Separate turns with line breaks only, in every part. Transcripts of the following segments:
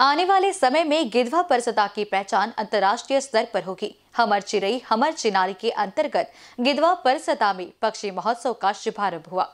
आने वाले समय में गिधवा परसता की पहचान अंतर्राष्ट्रीय स्तर पर होगी हमर चिरई हमर चिनारी के अंतर्गत गिधवा परसता में पक्षी महोत्सव का शुभारंभ हुआ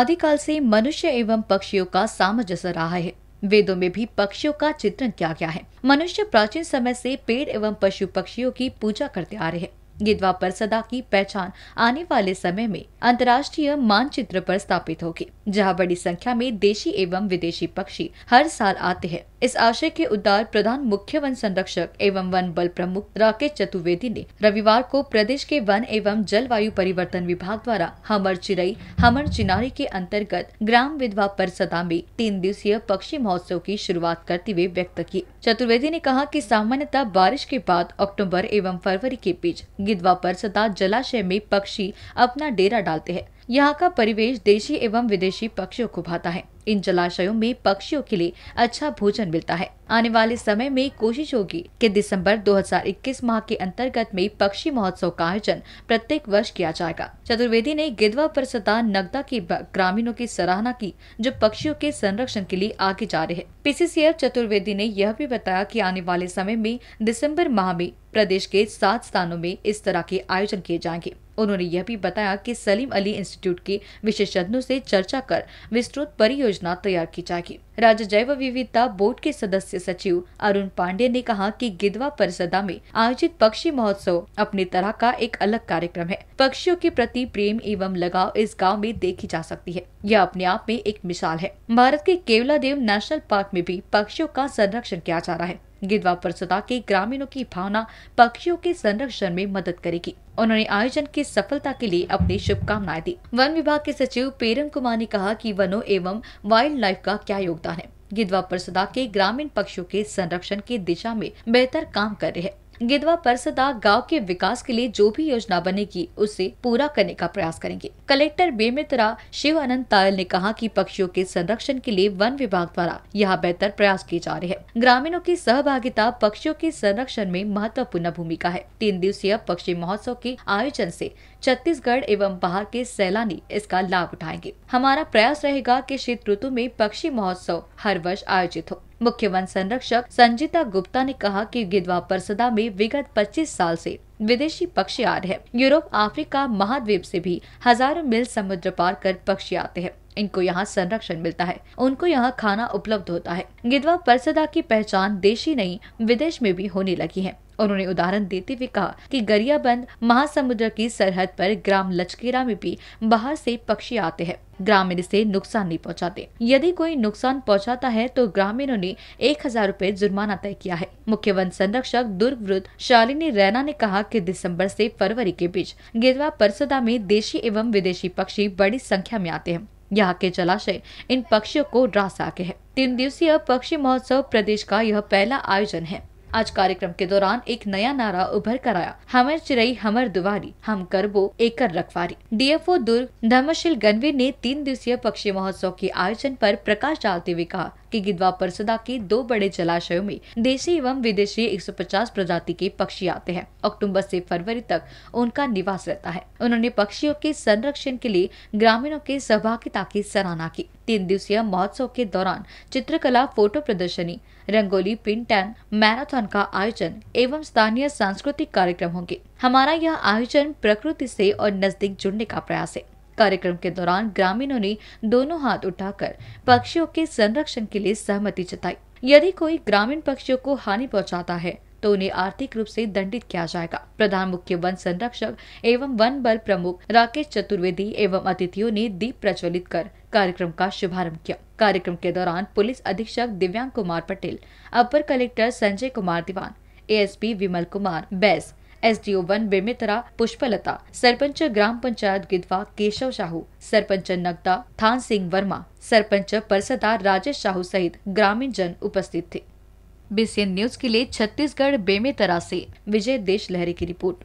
आदिकाल से मनुष्य एवं पक्षियों का सामंजस्य रहा है वेदों में भी पक्षियों का चित्रण किया गया है मनुष्य प्राचीन समय से पेड़ एवं पशु पक्षियों की पूजा करते आ रहे हैं गिधवा परसदा की पहचान आने वाले समय में अंतर्राष्ट्रीय मानचित्र पर स्थापित होगी जहां बड़ी संख्या में देशी एवं विदेशी पक्षी हर साल आते हैं इस आशय के उद्धार प्रधान मुख्य वन संरक्षक एवं वन बल प्रमुख राकेश चतुर्वेदी ने रविवार को प्रदेश के वन एवं जलवायु परिवर्तन विभाग द्वारा हमर चिरई हमर चिनारी के अंतर्गत ग्राम विधवा सदा में तीन दिवसीय पक्षी महोत्सव की शुरुआत करते हुए व्यक्त की चतुर्वेदी ने कहा कि सामान्यतः बारिश के बाद अक्टूबर एवं फरवरी के बीच गिधवा परिसदा जलाशय में पक्षी अपना डेरा डालते हैं यहाँ का परिवेश देशी एवं विदेशी पक्षियों को भाता है इन जलाशयों में पक्षियों के लिए अच्छा भोजन मिलता है आने वाले समय में कोशिश होगी कि दिसंबर 2021 माह के अंतर्गत में पक्षी महोत्सव का आयोजन प्रत्येक वर्ष किया जाएगा चतुर्वेदी ने गिदवा पर सता नगदा के ग्रामीणों की सराहना की जो पक्षियों के संरक्षण के लिए आगे जा रहे हैं पीसीसीएफ चतुर्वेदी ने यह भी बताया की आने वाले समय में दिसम्बर माह में प्रदेश के सात स्थानों में इस तरह के आयोजन किए जाएंगे उन्होंने यह भी बताया कि सलीम अली इंस्टीट्यूट के विशेषज्ञों से चर्चा कर विस्तृत परियोजना तैयार की जाएगी राज्य जैव विविधता बोर्ड के सदस्य सचिव अरुण पांडे ने कहा कि गिदवा परिसदा में आयोजित पक्षी महोत्सव अपने तरह का एक अलग कार्यक्रम है पक्षियों के प्रति प्रेम एवं लगाव इस गाँव में देखी जा सकती है यह अपने आप में एक मिसाल है भारत के केवला देव नेशनल पार्क में भी पक्षियों का संरक्षण किया जा रहा है गिधवा परसदा के ग्रामीणों की भावना पक्षियों के संरक्षण में मदद करेगी उन्होंने आयोजन की सफलता के लिए अपनी शुभकामनाएं दी वन विभाग के सचिव पेरम कुमार ने कहा कि वनों एवं वाइल्ड लाइफ का क्या योगदान है गिधवा परसदा के ग्रामीण पक्षियों के संरक्षण की दिशा में बेहतर काम कर रहे हैं गिदवा परसदा गांव के विकास के लिए जो भी योजना बनेगी उसे पूरा करने का प्रयास करेंगे कलेक्टर बेमित्रा शिव अनंत तायल ने कहा कि पक्षियों के संरक्षण के लिए वन विभाग द्वारा यहाँ बेहतर प्रयास किए जा रहे हैं ग्रामीणों की सहभागिता पक्षियों के संरक्षण में महत्वपूर्ण भूमिका है तीन दिवसीय पक्षी महोत्सव के आयोजन ऐसी छत्तीसगढ़ एवं बाहर के सैलानी इसका लाभ उठाएंगे हमारा प्रयास रहेगा की शीत ऋतु में पक्षी महोत्सव हर वर्ष आयोजित हो मुख्य वन संरक्षक संजीता गुप्ता ने कहा कि गिदवा परसदा में विगत 25 साल से विदेशी पक्षी आ रहे हैं यूरोप अफ्रीका महाद्वीप से भी हजारों मील समुद्र पार कर पक्षी आते हैं इनको यहाँ संरक्षण मिलता है उनको यहाँ खाना उपलब्ध होता है गिदवा परसदा की पहचान देशी नहीं विदेश में भी होने लगी है उन्होंने उदाहरण देते हुए कहा कि गरियाबंद महासमुद्र की सरहद पर ग्राम लचकेरा में भी बाहर से पक्षी आते हैं ग्रामीण इसे नुकसान नहीं पहुंचाते यदि कोई नुकसान पहुंचाता है तो ग्रामीणों ने एक हजार रूपए जुर्माना तय किया है मुख्य वन संरक्षक दुर्ग वृद्ध शालिनी रैना ने कहा कि दिसंबर से फरवरी के बीच गिरवा परसदा में देशी एवं विदेशी पक्षी बड़ी संख्या में आते हैं यहाँ के जलाशय इन पक्षियों को रास आके है तीन दिवसीय पक्षी महोत्सव प्रदेश का यह पहला आयोजन है आज कार्यक्रम के दौरान एक नया नारा उभर कर आया हमर चिरई हमर दुवारी हम करबो एकर रखवारी डीएफओ दुर्ग धर्मशील गनवीर ने तीन दिवसीय पक्षी महोत्सव के आयोजन पर प्रकाश डालते हुए कहा कि गिदवा परसदा के दो बड़े जलाशयों में देशी एवं विदेशी 150 प्रजाति के पक्षी आते हैं अक्टूबर से फरवरी तक उनका निवास रहता है उन्होंने पक्षियों के संरक्षण के लिए ग्रामीणों के सहभागिता की सराहना की तीन दिवसीय महोत्सव के दौरान चित्रकला फोटो प्रदर्शनी रंगोली प्रिंट एंड मैराथन का आयोजन एवं स्थानीय सांस्कृतिक कार्यक्रम होंगे हमारा यह आयोजन प्रकृति से और नजदीक जुड़ने का प्रयास है कार्यक्रम के दौरान ग्रामीणों ने दोनों हाथ उठाकर पक्षियों के संरक्षण के लिए सहमति जताई यदि कोई ग्रामीण पक्षियों को हानि पहुंचाता है तो उन्हें आर्थिक रूप से दंडित किया जाएगा प्रधान मुख्य वन संरक्षक एवं वन बल प्रमुख राकेश चतुर्वेदी एवं अतिथियों ने दीप प्रज्वलित कर कार्यक्रम का शुभारंभ किया कार्यक्रम के दौरान पुलिस अधीक्षक दिव्यांग कुमार पटेल अपर collector Sanjay Kumar Diwan ASP Vimal Kumar Bais SDO e वन बेमेतरा पुष्पलता सरपंच ग्राम पंचायत गिदवा केशव साहू सरपंच नगदा थान सिंह वर्मा सरपंच परसदा राजेश साहू सहित ग्रामीण जन उपस्थित थे बीसीएन न्यूज के लिए छत्तीसगढ़ बेमेतरा से विजय देश लहरी की रिपोर्ट